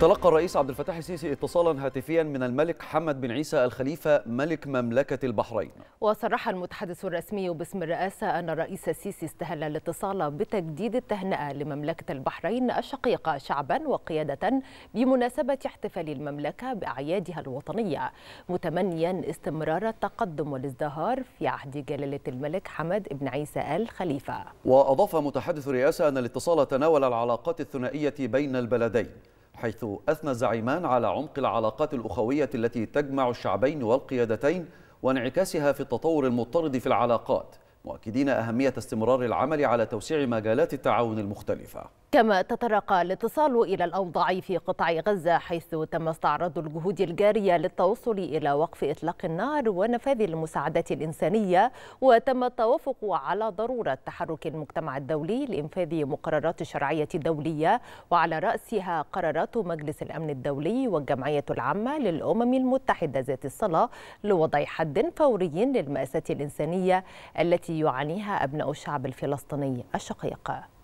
تلقى الرئيس عبد الفتاح السيسي اتصالا هاتفيا من الملك حمد بن عيسى الخليفة ملك مملكة البحرين وصرح المتحدث الرسمي باسم الرئاسة أن الرئيس السيسي استهل الاتصال بتجديد التهنئة لمملكة البحرين الشقيقة شعبا وقيادة بمناسبة احتفال المملكة بأعيادها الوطنية متمنيا استمرار التقدم والازدهار في عهد جلالة الملك حمد بن عيسى الخليفة وأضاف متحدث الرئاسة أن الاتصال تناول العلاقات الثنائية بين البلدين حيث أثنى الزعيمان على عمق العلاقات الأخوية التي تجمع الشعبين والقيادتين وانعكاسها في التطور المضطرد في العلاقات مؤكدين أهمية استمرار العمل على توسيع مجالات التعاون المختلفة كما تطرق الاتصال إلى الأوضاع في قطاع غزة حيث تم استعراض الجهود الجارية للتوصل إلى وقف إطلاق النار ونفاذ المساعدات الإنسانية وتم التوافق على ضرورة تحرك المجتمع الدولي لإنفاذ مقررات الشرعية الدولية وعلى رأسها قرارات مجلس الأمن الدولي والجمعية العامة للأمم المتحدة ذات الصلاة لوضع حد فوري للمأساة الإنسانية التي يعانيها أبناء الشعب الفلسطيني الشقيق